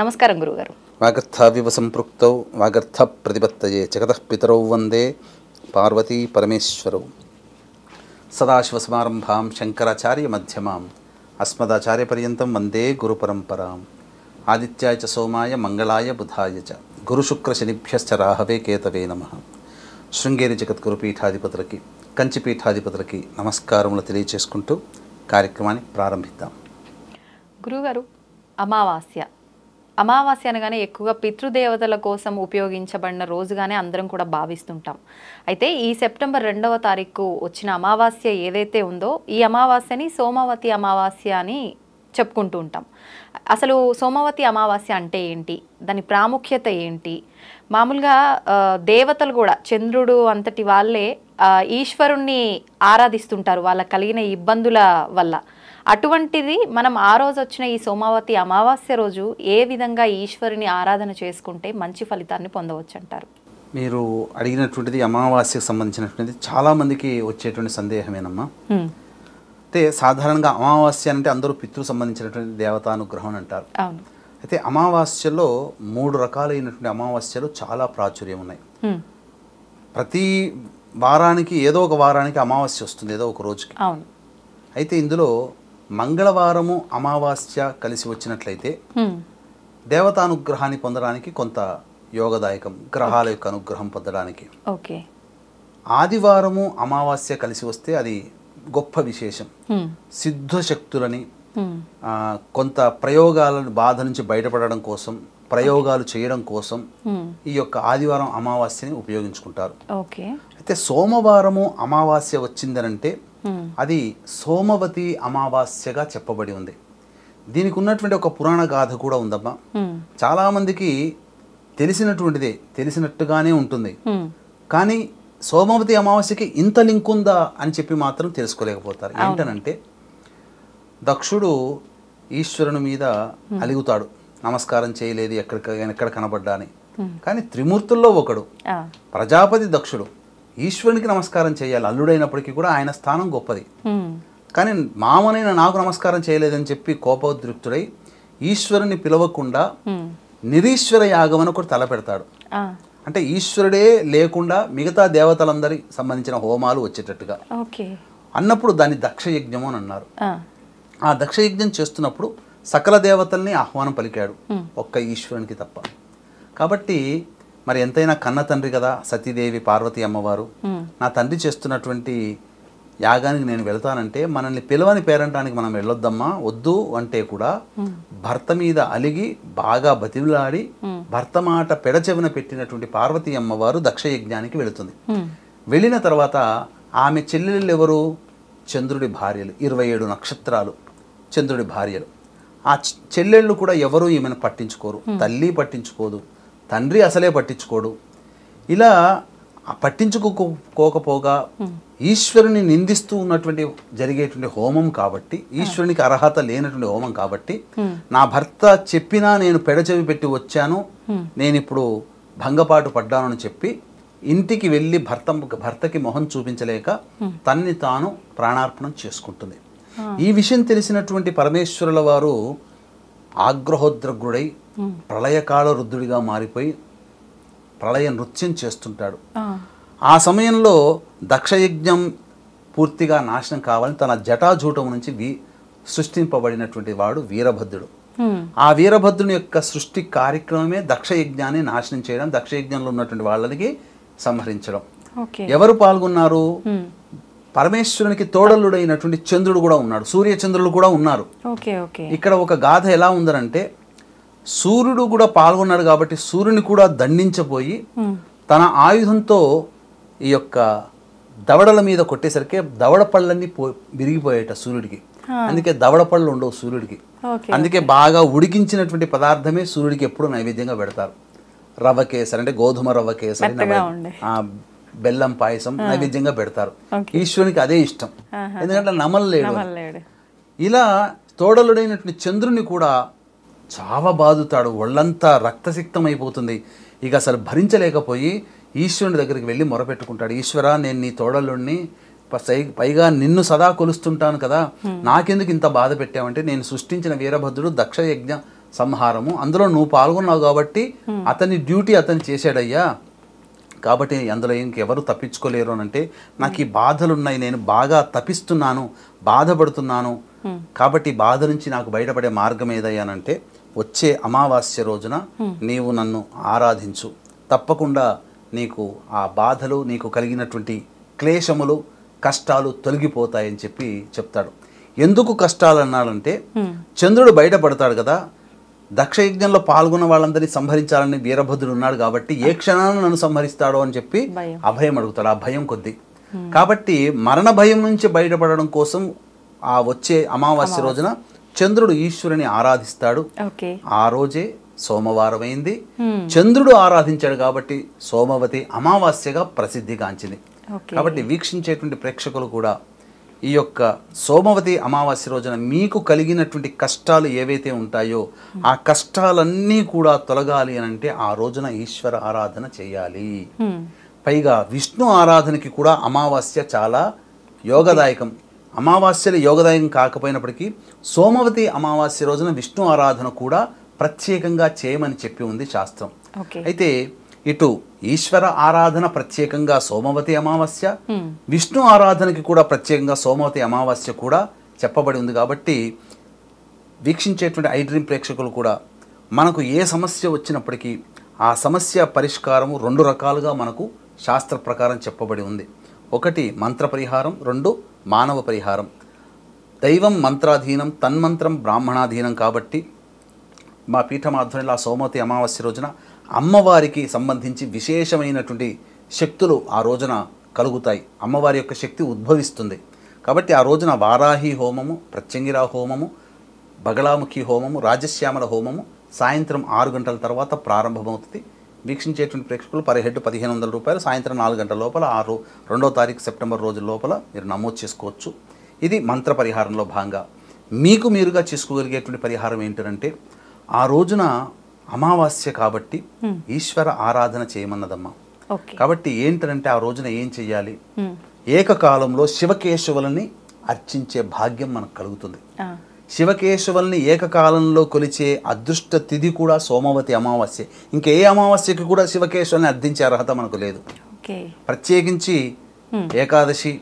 నమస్కారం గురుగారు వివ సంపృక్త వాగర్థ ప్రతిపత్తయే జగత పితరౌ వందే పార్వతీ పరమేశ్వర సదాశివ సమారంభాం శంకరాచార్య మధ్యమాం అస్మదాచార్య పర్యంతం వందే గురు పరంపరాం ఆదిత్యాయ చ సోమాయ మంగళాయ బుధాయ చ గురుశుక్రశనిభ్యశ్చ రాహవే కేతవే నమ శృంగేరి జగద్గురు పీఠాధిపతులకి కంచి పీఠాధిపతులకి నమస్కారములు తెలియచేసుకుంటూ కార్యక్రమాన్ని ప్రారంభిద్దాం గురుగారు అమావాస్య అమావాస్య అనగానే ఎక్కువగా పితృదేవతల కోసం ఉపయోగించబడిన రోజుగానే అందరం కూడా భావిస్తుంటాం అయితే ఈ సెప్టెంబర్ రెండవ తారీఖు వచ్చిన అమావాస్య ఏదైతే ఉందో ఈ అమావాస్యని సోమవతి అమావాస్య అని చెప్పుకుంటూ ఉంటాం అసలు సోమవతి అమావాస్య అంటే ఏంటి దాని ప్రాముఖ్యత ఏంటి మామూలుగా దేవతలు కూడా చంద్రుడు అంతటి వాళ్ళే ఈశ్వరుణ్ణి ఆరాధిస్తుంటారు వాళ్ళ కలిగిన ఇబ్బందుల వల్ల అటువంటిది మనం ఆ రోజు వచ్చిన ఈ సోమావతి అమావాస్య రోజు ఏ విధంగా ఈశ్వరుని ఆరాధన చేసుకుంటే మంచి ఫలితాన్ని పొందవచ్చు అంటారు మీరు అడిగినటువంటిది అమావాస్యకు సంబంధించినటువంటిది చాలామందికి వచ్చేటువంటి సందేహమేనమ్మా అయితే సాధారణంగా అమావాస్య అంటే అందరూ పితృ సంబంధించినటువంటి దేవతానుగ్రహం అంటారు అయితే అమావాస్యలో మూడు రకాలైనటువంటి అమావాస్యలు చాలా ప్రాచుర్యం ఉన్నాయి ప్రతి వారానికి ఏదో ఒక వారానికి అమావాస్య వస్తుంది ఏదో ఒక రోజుకి అయితే ఇందులో మంగళవారము అమావాస్య కలిసి వచ్చినట్లయితే దేవతానుగ్రహాన్ని పొందడానికి కొంత యోగదాయకం గ్రహాల యొక్క అనుగ్రహం పొందడానికి ఓకే ఆదివారము అమావాస్య కలిసి వస్తే అది గొప్ప విశేషం సిద్ధశక్తులని కొంత ప్రయోగాలను బాధ నుంచి బయటపడడం కోసం ప్రయోగాలు చేయడం కోసం ఈ యొక్క ఆదివారం అమావాస్యని ఉపయోగించుకుంటారు అయితే సోమవారము అమావాస్య వచ్చిందనంటే అది సోమవతి అమావాస్యగా చెప్పబడి ఉంది దీనికి ఉన్నటువంటి ఒక పురాణ గాథ కూడా ఉందమ్మా చాలా మందికి తెలిసినటువంటిదే తెలిసినట్టుగానే ఉంటుంది కానీ సోమవతి అమావాస్యకి ఇంత లింక్ ఉందా అని చెప్పి మాత్రం తెలుసుకోలేకపోతారు ఏంటనంటే దక్షుడు ఈశ్వరుని మీద అలుగుతాడు నమస్కారం చేయలేదు ఎక్కడికైనా ఎక్కడ కనబడ్డా అని కానీ త్రిమూర్తుల్లో ఒకడు ప్రజాపతి దక్షుడు ఈశ్వరునికి నమస్కారం చేయాలి అల్లుడైనప్పటికీ కూడా ఆయన స్థానం గొప్పది కానీ మామనైన నాకు నమస్కారం చేయలేదని చెప్పి కోపోద్రిక్తుడై ఈశ్వరుని పిలవకుండా నిరీశ్వర యాగం అని ఒకటి తలపెడతాడు అంటే ఈశ్వరుడే లేకుండా మిగతా దేవతలందరి సంబంధించిన హోమాలు వచ్చేటట్టుగా అన్నప్పుడు దాన్ని దక్షయజ్ఞం అని అన్నారు ఆ దక్షయజ్ఞం చేస్తున్నప్పుడు సకల దేవతల్ని ఆహ్వానం పలికాడు ఒక్క ఈశ్వరునికి తప్ప కాబట్టి మరి ఎంతైనా కన్న తండ్రి కదా సతీదేవి పార్వతి అమ్మవారు నా తండ్రి చేస్తున్నటువంటి యాగానికి నేను వెళతానంటే మనల్ని పిలవని పేరంటానికి మనం వెళ్ళొద్దమ్మా వద్దు అంటే కూడా భర్త మీద అలిగి బాగా బతిలాడి భర్త మాట పెడచెవిన పెట్టినటువంటి పార్వతి అమ్మవారు దక్ష యజ్ఞానికి వెళుతుంది వెళ్ళిన తర్వాత ఆమె చెల్లెళ్ళు ఎవరు చంద్రుడి భార్యలు ఇరవై ఏడు నక్షత్రాలు చంద్రుడి భార్యలు ఆ చెల్లెళ్ళు కూడా ఎవరు ఈమెను పట్టించుకోరు తల్లి పట్టించుకోదు తండ్రి అసలే పట్టించుకోడు ఇలా పట్టించుకోకపోగా ఈశ్వరుని నిందిస్తూ ఉన్నటువంటి జరిగేటువంటి హోమం కాబట్టి ఈశ్వరునికి అర్హత లేనటువంటి హోమం కాబట్టి నా భర్త చెప్పినా నేను పెడచెవి పెట్టి వచ్చాను నేను ఇప్పుడు భంగపాటు పడ్డాను అని చెప్పి ఇంటికి వెళ్ళి భర్త భర్తకి మొహం చూపించలేక తన్ని తాను ప్రాణార్పణం చేసుకుంటుంది ఈ విషయం తెలిసినటువంటి పరమేశ్వరుల వారు ఆగ్రహోద్రగుడై ప్రళయకాల రుద్రుడిగా మారిపోయి ప్రళయ నృత్యం చేస్తుంటాడు ఆ సమయంలో దక్షయజ్ఞం పూర్తిగా నాశనం కావాలని తన జటాజూటం నుంచి వి సృష్టింపబడినటువంటి వాడు వీరభద్రుడు ఆ వీరభద్రుని యొక్క సృష్టి కార్యక్రమమే దక్షయజ్ఞాన్ని నాశనం చేయడం దక్షయజ్ఞంలో ఉన్నటువంటి వాళ్ళకి సంహరించడం ఎవరు పాల్గొన్నారు పరమేశ్వరునికి తోడలుడైనటువంటి చంద్రుడు కూడా ఉన్నాడు సూర్య చంద్రులు కూడా ఉన్నారు ఇక్కడ ఒక గాథ ఎలా ఉందనంటే సూర్యుడు కూడా పాల్గొన్నాడు కాబట్టి సూర్యుని కూడా దండించబోయి తన ఆయుధంతో ఈ యొక్క దవడల మీద కొట్టేసరికి దవడ పళ్ళన్నీ పో విరిగిపోయేట సూర్యుడికి అందుకే దవడ పళ్ళు ఉండవు సూర్యుడికి అందుకే బాగా ఉడికించినటువంటి పదార్థమే సూర్యుడికి ఎప్పుడు నైవేద్యంగా పెడతారు రవ్వ కేసరి అంటే గోధుమ రవ్వ కేసరి బెల్లం పాయసం నైవేద్యంగా పెడతారు ఈశ్వరునికి అదే ఇష్టం ఎందుకంటే లేడు ఇలా తోడలుడైనటువంటి చంద్రుని కూడా చాలా బాదుతాడు ఒళ్ళంతా రక్తసిక్తం అయిపోతుంది ఇక అసలు భరించలేకపోయి ఈశ్వరుని దగ్గరికి వెళ్ళి మొరపెట్టుకుంటాడు ఈశ్వర నేను నీ తోడలుడిని పైగా నిన్ను సదా కొలుస్తుంటాను కదా నాకెందుకు ఇంత బాధ పెట్టావంటే నేను సృష్టించిన వీరభద్రుడు దక్ష యజ్ఞ సంహారము అందులో నువ్వు పాల్గొన్నావు కాబట్టి అతని డ్యూటీ అతను చేశాడయ్యా కాబట్టి అందులో ఇంకెవరు తప్పించుకోలేరు అని అంటే నాకు ఈ బాధలు ఉన్నాయి నేను బాగా తప్పిస్తున్నాను బాధపడుతున్నాను కాబట్టి బాధ నుంచి నాకు బయటపడే మార్గం ఏదయ్యానంటే వచ్చే అమావాస్య రోజున నీవు నన్ను ఆరాధించు తప్పకుండా నీకు ఆ బాధలు నీకు కలిగినటువంటి క్లేశములు కష్టాలు తొలగిపోతాయని చెప్పి చెప్తాడు ఎందుకు కష్టాలు అన్నాడంటే చంద్రుడు బయటపడతాడు కదా దక్షయజ్ఞంలో పాల్గొన్న వాళ్ళందరినీ సంహరించాలని వీరభద్రుడు ఉన్నాడు కాబట్టి ఏ క్షణాన్ని నన్ను సంహరిస్తాడో అని చెప్పి అభయం అడుగుతాడు ఆ భయం కొద్ది కాబట్టి మరణ భయం నుంచి బయటపడడం కోసం ఆ వచ్చే అమావాస్య రోజున చంద్రుడు ఈశ్వరుని ఆరాధిస్తాడు ఆ రోజే సోమవారం అయింది చంద్రుడు ఆరాధించాడు కాబట్టి సోమవతి అమావాస్యగా ప్రసిద్ధిగాంచింది కాబట్టి వీక్షించేటువంటి ప్రేక్షకులు కూడా ఈ యొక్క సోమవతి అమావాస్య రోజున మీకు కలిగినటువంటి కష్టాలు ఏవైతే ఉంటాయో ఆ కష్టాలన్నీ కూడా తొలగాలి అని అంటే ఆ రోజున ఈశ్వర ఆరాధన చేయాలి పైగా విష్ణు ఆరాధనకి కూడా అమావాస్య చాలా యోగదాయకం అమావాస్యలు యోగదాయకం కాకపోయినప్పటికీ సోమవతి అమావాస్య రోజున విష్ణు ఆరాధన కూడా ప్రత్యేకంగా చేయమని చెప్పి ఉంది శాస్త్రం అయితే ఇటు ఈశ్వర ఆరాధన ప్రత్యేకంగా సోమవతి అమావాస్య విష్ణు ఆరాధనకి కూడా ప్రత్యేకంగా సోమవతి అమావాస్య కూడా చెప్పబడి ఉంది కాబట్టి వీక్షించేటువంటి ఐడ్రీమ్ ప్రేక్షకులు కూడా మనకు ఏ సమస్య వచ్చినప్పటికీ ఆ సమస్య పరిష్కారము రెండు రకాలుగా మనకు శాస్త్ర ప్రకారం చెప్పబడి ఉంది ఒకటి మంత్ర పరిహారం రెండు మానవ పరిహారం దైవం మంత్రాధీనం తన్మంత్రం బ్రాహ్మణాధీనం కాబట్టి మా పీఠమాధ్వర్యంలో ఆ సోమవతి అమావాస్య రోజున అమ్మవారికి సంబంధించి విశేషమైనటువంటి శక్తులు ఆ రోజున కలుగుతాయి అమ్మవారి యొక్క శక్తి ఉద్భవిస్తుంది కాబట్టి ఆ రోజున వారాహి హోమము ప్రత్యంగిరా హోమము బగళాముఖి హోమము రాజశ్యామల హోమము సాయంత్రం ఆరు గంటల తర్వాత ప్రారంభమవుతుంది వీక్షించేటువంటి ప్రేక్షకులు పర్ హెడ్ పదిహేను వందల రూపాయలు సాయంత్రం నాలుగు గంటల లోపల ఆరు రెండో తారీఖు సెప్టెంబర్ రోజు లోపల మీరు నమోదు చేసుకోవచ్చు ఇది మంత్ర పరిహారంలో భాగంగా మీకు మీరుగా చేసుకోగలిగేటువంటి పరిహారం ఏంటంటే ఆ రోజున అమావాస్య కాబట్టి ఈశ్వర ఆరాధన చేయమన్నదమ్మ కాబట్టి ఏంటంటే ఆ రోజున ఏం చెయ్యాలి ఏకకాలంలో శివకేశవులని అర్చించే భాగ్యం మనకు కలుగుతుంది శివకేశవుల్ని ఏకకాలంలో కొలిచే అదృష్ట తిథి కూడా సోమవతి అమావాస్య ఇంకా ఏ అమావాస్యకి కూడా శివకేశవుల్ని అర్థించే అర్హత మనకు లేదు ప్రత్యేకించి ఏకాదశి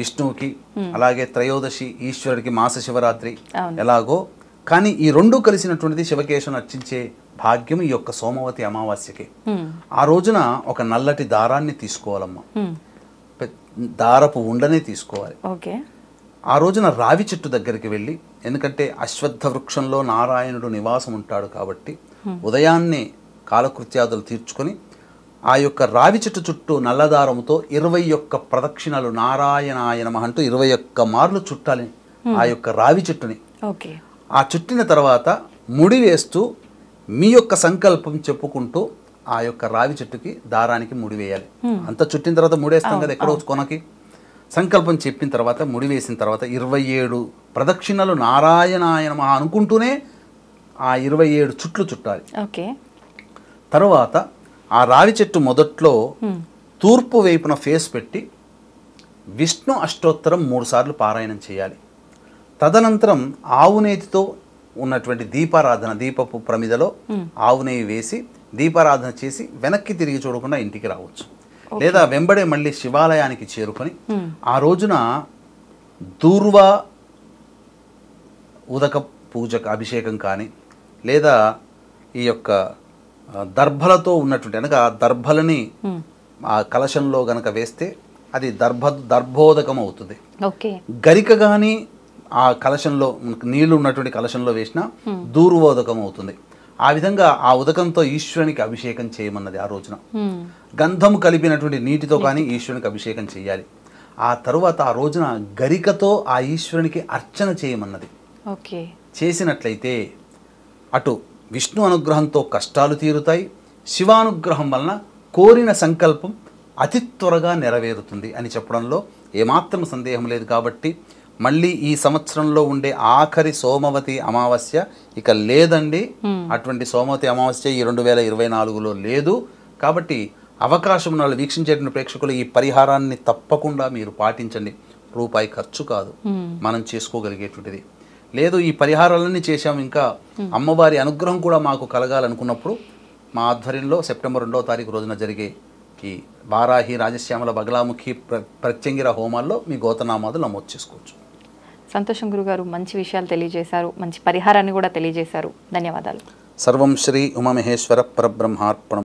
విష్ణువుకి అలాగే త్రయోదశి ఈశ్వరుడికి మాస శివరాత్రి ఎలాగో కానీ ఈ రెండు కలిసినటువంటిది శివకేశం అర్చించే భాగ్యం ఈ యొక్క సోమవతి అమావాస్యకే ఆ రోజున ఒక నల్లటి దారాన్ని తీసుకోవాలమ్మా దారపు ఉండనే తీసుకోవాలి ఆ రోజున రావి చెట్టు దగ్గరికి వెళ్ళి ఎందుకంటే అశ్వత్థ వృక్షంలో నారాయణుడు నివాసం ఉంటాడు కాబట్టి ఉదయాన్నే కాలకృత్యాదులు తీర్చుకొని ఆ యొక్క రావి చెట్టు చుట్టూ నల్లదారంతో ఇరవై ఒక్క ప్రదక్షిణలు నారాయణాయనమ అంటూ ఇరవై ఒక్క మార్లు చుట్టాలి ఆ యొక్క రావి చెట్టుని ఆ చుట్టిన తర్వాత ముడి వేస్తూ మీ యొక్క సంకల్పం చెప్పుకుంటూ ఆ యొక్క రావి చెట్టుకి దారానికి ముడి వేయాలి అంత చుట్టిన తర్వాత ముడేస్తాం కదా ఎక్కడో కొనకి సంకల్పం చెప్పిన తర్వాత ముడి వేసిన తర్వాత ఇరవై ఏడు ప్రదక్షిణలు నారాయణాయనం అనుకుంటూనే ఆ ఇరవై ఏడు చుట్లు చుట్టాలి ఓకే తర్వాత ఆ రావి చెట్టు మొదట్లో తూర్పు వైపున ఫేస్ పెట్టి విష్ణు అష్టోత్తరం మూడు సార్లు పారాయణం చేయాలి తదనంతరం ఆవు నేతితో ఉన్నటువంటి దీపారాధన దీపపు ప్రమిదలో ఆవునేయి వేసి దీపారాధన చేసి వెనక్కి తిరిగి చూడకుండా ఇంటికి రావచ్చు లేదా వెంబడే మళ్ళీ శివాలయానికి చేరుకొని ఆ రోజున దూర్వ ఉదక పూజ అభిషేకం కానీ లేదా ఈ యొక్క దర్భలతో ఉన్నటువంటి అనగా దర్భలని ఆ కలశంలో గనక వేస్తే అది దర్భ దర్భోదకం అవుతుంది గరిక కానీ ఆ కలశంలో నీళ్లు ఉన్నటువంటి కలశంలో వేసిన దూర్వోదకం అవుతుంది ఆ విధంగా ఆ ఉదకంతో ఈశ్వరునికి అభిషేకం చేయమన్నది ఆ రోజున గంధము కలిపినటువంటి నీటితో కానీ ఈశ్వరునికి అభిషేకం చేయాలి ఆ తరువాత ఆ రోజున గరికతో ఆ ఈశ్వరునికి అర్చన చేయమన్నది ఓకే చేసినట్లయితే అటు విష్ణు అనుగ్రహంతో కష్టాలు తీరుతాయి శివానుగ్రహం వలన కోరిన సంకల్పం అతి త్వరగా నెరవేరుతుంది అని చెప్పడంలో ఏమాత్రం సందేహం లేదు కాబట్టి మళ్ళీ ఈ సంవత్సరంలో ఉండే ఆఖరి సోమవతి అమావాస్య ఇక లేదండి అటువంటి సోమవతి అమావాస్య ఈ రెండు వేల ఇరవై నాలుగులో లేదు కాబట్టి అవకాశం ఉన్న వీక్షించేటువంటి ప్రేక్షకులు ఈ పరిహారాన్ని తప్పకుండా మీరు పాటించండి రూపాయి ఖర్చు కాదు మనం చేసుకోగలిగేటువంటిది లేదు ఈ పరిహారాలన్నీ చేశాం ఇంకా అమ్మవారి అనుగ్రహం కూడా మాకు కలగాలనుకున్నప్పుడు మా ఆధ్వర్యంలో సెప్టెంబర్ రెండవ తారీఖు రోజున జరిగే ఈ వారాహి రాజశ్యామల బగలాముఖి ప్ర ప్రత్యంగిర హోమాల్లో మీ గోతనామాదులు నమోదు చేసుకోవచ్చు సంతోషం గురుగారు మంచి విషయాలు తెలియజేశారు మంచి పరిహారాన్ని కూడా తెలియజేశారు ధన్యవాదాలు సర్వం శ్రీ ఉమామహేశ్వర పరబ్రహ్మార్పణం